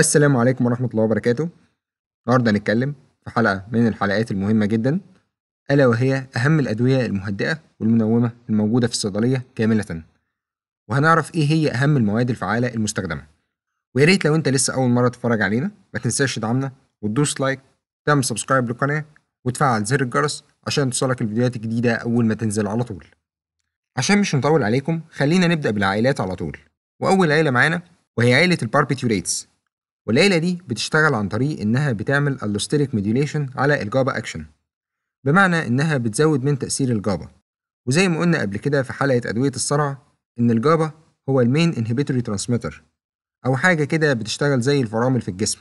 السلام عليكم ورحمة الله وبركاته النهاردة هنتكلم في حلقة من الحلقات المهمة جدا ألا وهي أهم الأدوية المهدئة والمنومة الموجودة في الصيدلية كاملة وهنعرف إيه هي أهم المواد الفعالة المستخدمة ويا ريت لو أنت لسه أول مرة تتفرج علينا ما تنساش تدعمنا وتدوس لايك تعمل سبسكرايب للقناة وتفعل زر الجرس عشان توصلك الفيديوهات الجديدة أول ما تنزل على طول عشان مش نطول عليكم خلينا نبدأ بالعائلات على طول وأول عيلة معانا وهي عيلة الباربيتيوريتس والعيلة دي بتشتغل عن طريق إنها بتعمل اللوستيريك ميديوليشن على الجابا أكشن بمعنى إنها بتزود من تأثير الجابا وزي ما قلنا قبل كده في حلقة أدوية الصرع إن الجابا هو المين انهبيتوري ترانسميتر أو حاجة كده بتشتغل زي الفرامل في الجسم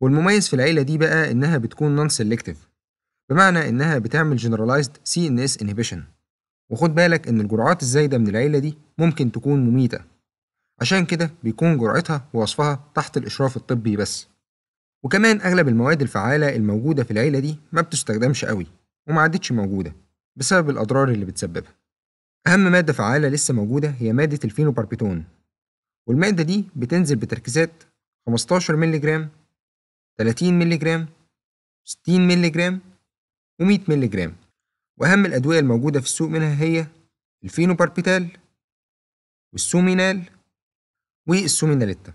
والمميز في العيلة دي بقى إنها بتكون نون سيلكتيف بمعنى إنها بتعمل generalized CNS inhibition وخد بالك إن الجرعات الزايدة من العيلة دي ممكن تكون مميتة عشان كده بيكون جرعتها ووصفها تحت الإشراف الطبي بس وكمان أغلب المواد الفعالة الموجودة في العيلة دي ما بتستخدمش قوي ومعدتش موجودة بسبب الأضرار اللي بتسببها أهم مادة فعالة لسه موجودة هي مادة الفينوباربيتون والمادة دي بتنزل بتركيزات 15 ملي جرام 30 ملي جرام 60 ملي جرام و100 مللي جرام وأهم الأدوية الموجودة في السوق منها هي الفينوباربيتال والسومينال والسوميناليتا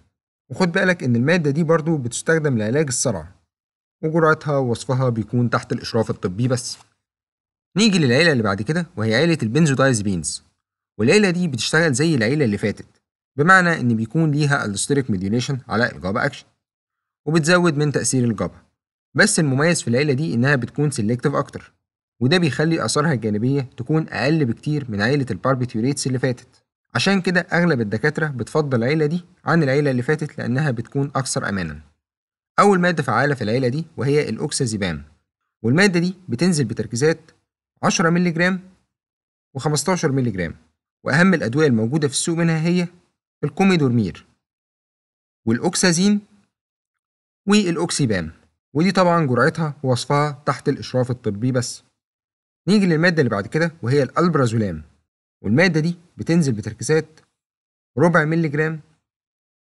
وخد بالك إن المادة دي برضو بتستخدم لعلاج الصرع وجرعتها ووصفها بيكون تحت الإشراف الطبي بس نيجي للعيلة اللي بعد كده وهي عيلة البنزودايزبينز والعيلة دي بتشتغل زي العيلة اللي فاتت بمعنى إن بيكون ليها الستيريك ميديونيشن على الجابا أكشن وبتزود من تأثير الجابا بس المميز في العيلة دي إنها بتكون سيلكتيف أكتر وده بيخلي آثارها الجانبية تكون أقل بكتير من عيلة الباربيتيوريتس اللي فاتت عشان كده أغلب الدكاترة بتفضل العيلة دي عن العيلة اللي فاتت لأنها بتكون أكثر أمانا. أول مادة فعالة في العيلة دي وهي الأوكسازيبام والمادة دي بتنزل بتركيزات 10 مللي جرام و15 مللي جرام وأهم الأدوية الموجودة في السوق منها هي الكوميدورمير والأوكسازين والأوكسيبام ودي طبعا جرعتها ووصفها تحت الإشراف الطبي بس. نيجي للمادة اللي بعد كده وهي الألبرازولام والمادة دي بتنزل بتركيزات ربع ملي جرام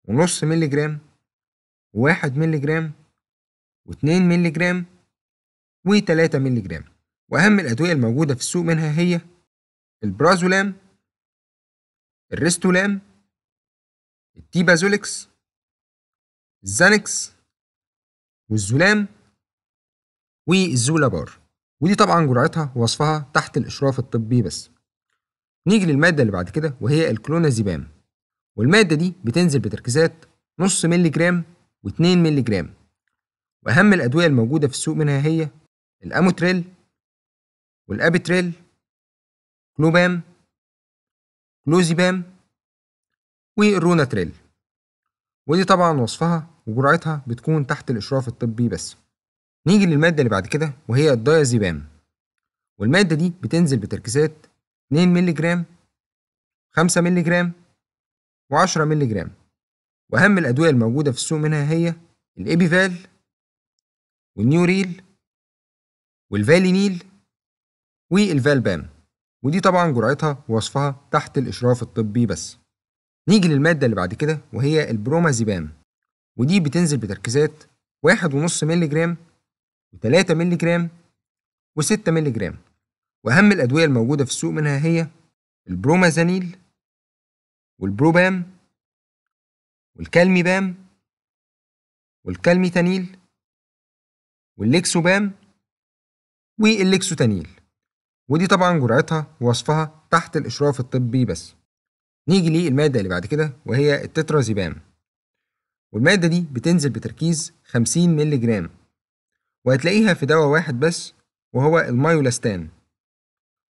ونص ملي جرام وواحد ملي جرام واتنين ملي جرام وتلاتة ملي جرام وأهم الأدوية الموجودة في السوق منها هي البرازولام الريستولام التيبازوليكس الزانكس والزولام والزولابار ودي طبعا جرعتها ووصفها تحت الإشراف الطبي بس نيجي للمادة اللي بعد كده وهي الكلونازيبام والمادة دي بتنزل بتركيزات نص مللي جرام و2 مللي جرام وأهم الأدوية الموجودة في السوق منها هي الأموتريل والأبتريل كلوبام كلوزيبام والروناتريل ودي طبعا وصفها وجرعتها بتكون تحت الإشراف الطبي بس نيجي للمادة اللي بعد كده وهي الدايازيبام والمادة دي بتنزل بتركيزات 2 مللي جرام 5 مللي جرام و10 مللي جرام وأهم الأدوية الموجودة في السوق منها هي الإبيفال والنيوريل والفالينيل والفالبام ودي طبعا جرعتها ووصفها تحت الإشراف الطبي بس نيجي للمادة اللي بعد كده وهي البرومازيبام ودي بتنزل بتركيزات واحد ونص مللي جرام و3 مللي جرام وستة مللي جرام واهم الادويه الموجوده في السوق منها هي البرومازانيل والبروبام والكالميبام والكالميتانيل والليكسوبام والليكسوتانيل ودي طبعا جرعتها ووصفها تحت الإشراف الطبي بس نيجي للمادة اللي بعد كده وهي التترازيبام والمادة دي بتنزل بتركيز 50 ملي جرام وهتلاقيها في دواء واحد بس وهو المايولاستان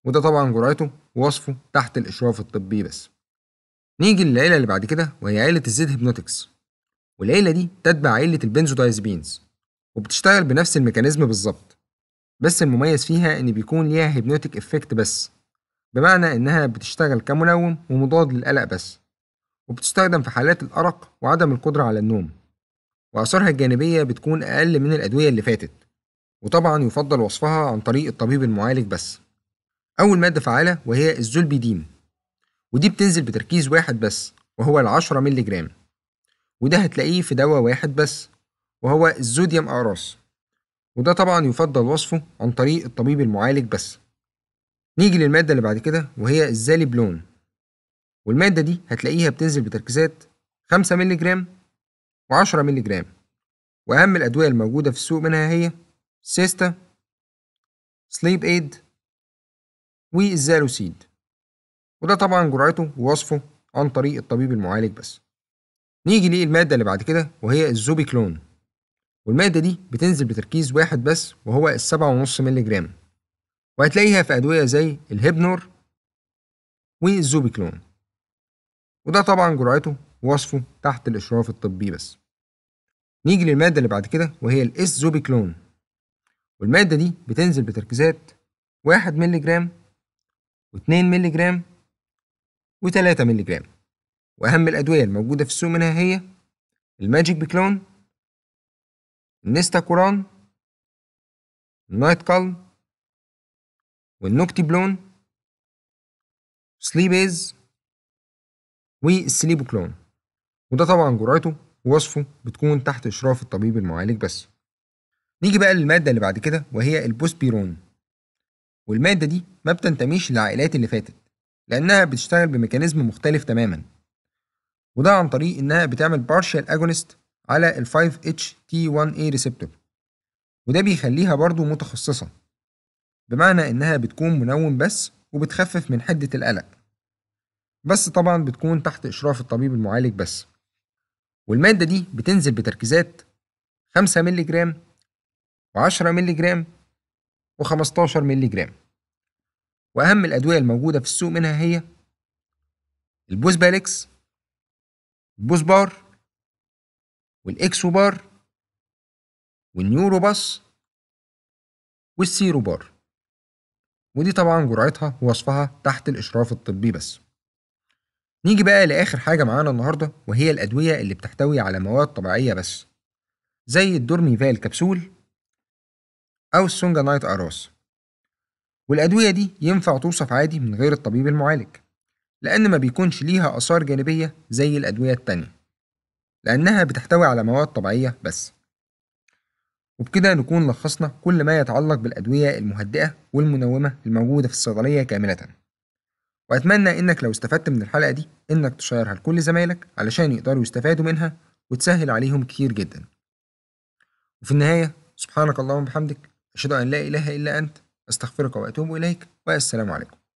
وده طبعا جرعته ووصفه تحت الإشراف الطبي بس. نيجي للعيلة اللي بعد كده وهي عيلة الزيت هيبنوتكس والعيلة دي تتبع عيلة البنزودايزبينز وبتشتغل بنفس الميكانيزم بالظبط بس المميز فيها إن بيكون ليها هيبنوتيك إفكت بس بمعنى إنها بتشتغل كمنوم ومضاد للقلق بس وبتستخدم في حالات الأرق وعدم القدرة على النوم وآثارها الجانبية بتكون أقل من الأدوية اللي فاتت وطبعا يفضل وصفها عن طريق الطبيب المعالج بس أول مادة فعالة وهي الزولبيديم ودي بتنزل بتركيز واحد بس وهو العشرة مللي جرام وده هتلاقيه في دواء واحد بس وهو الزوديوم أقراص وده طبعا يفضل وصفه عن طريق الطبيب المعالج بس نيجي للمادة اللي بعد كده وهي الزاليبلون والمادة دي هتلاقيها بتنزل بتركيزات خمسة مللي جرام وعشرة ميلي مللي جرام وأهم الأدوية الموجودة في السوق منها هي سيستا سليب ايد والزالوسيد وده طبعا جرعته ووصفه عن طريق الطبيب المعالج بس نيجي للمادة اللي بعد كده وهي الزوبيكلون والمادة دي بتنزل بتركيز واحد بس وهو السبعة ونص مللي جرام وهتلاقيها في أدوية زي الهبنور والزوبيكلون وده طبعا جرعته ووصفه تحت الإشراف الطبي بس نيجي للمادة اللي بعد كده وهي الإس زوبيكلون والمادة دي بتنزل بتركيزات واحد مللي جرام و2 مللي جرام و3 مللي جرام وأهم الأدوية الموجودة في السوق منها هي الماجيك بيكلون النستا كوران النايت كالم بلون سليبيز والسليبوكلون وده طبعا جرعته ووصفه بتكون تحت إشراف الطبيب المعالج بس نيجي بقى للمادة اللي بعد كده وهي البوسبيرون والمادة دي ما بتنتميش للعائلات اللي فاتت لأنها بتشتغل بميكانيزم مختلف تماما وده عن طريق إنها بتعمل partial agonist على ال 5-HT1A receptor وده بيخليها برضو متخصصة بمعنى إنها بتكون منوم بس وبتخفف من حدة القلق بس طبعا بتكون تحت إشراف الطبيب المعالج بس والمادة دي بتنزل بتركيزات 5 مللي جرام و10 مللي جرام و15 مللي جرام وأهم الأدوية الموجودة في السوق منها هي البوزباليكس البوزبار والإكسوبار والنيوروباس والسيروبار ودي طبعا جرعتها ووصفها تحت الإشراف الطبي بس نيجي بقى لآخر حاجة معانا النهاردة وهي الأدوية اللي بتحتوي على مواد طبيعية بس زي الدورميفال كبسول أو السونجانايت أراس والأدوية دي ينفع توصف عادي من غير الطبيب المعالج لأن ما بيكونش ليها آثار جانبية زي الأدوية التانية لأنها بتحتوي على مواد طبيعية بس وبكده نكون لخصنا كل ما يتعلق بالأدوية المهدئة والمنومة الموجودة في الصيدلية كاملة وأتمنى إنك لو استفدت من الحلقة دي إنك تشيرها لكل زمايلك علشان يقدروا يستفادوا منها وتسهل عليهم كتير جدا وفي النهاية سبحانك اللهم وبحمدك أشهد أن لا إله إلا أنت أستغفرك وأتوب إليك والسلام عليكم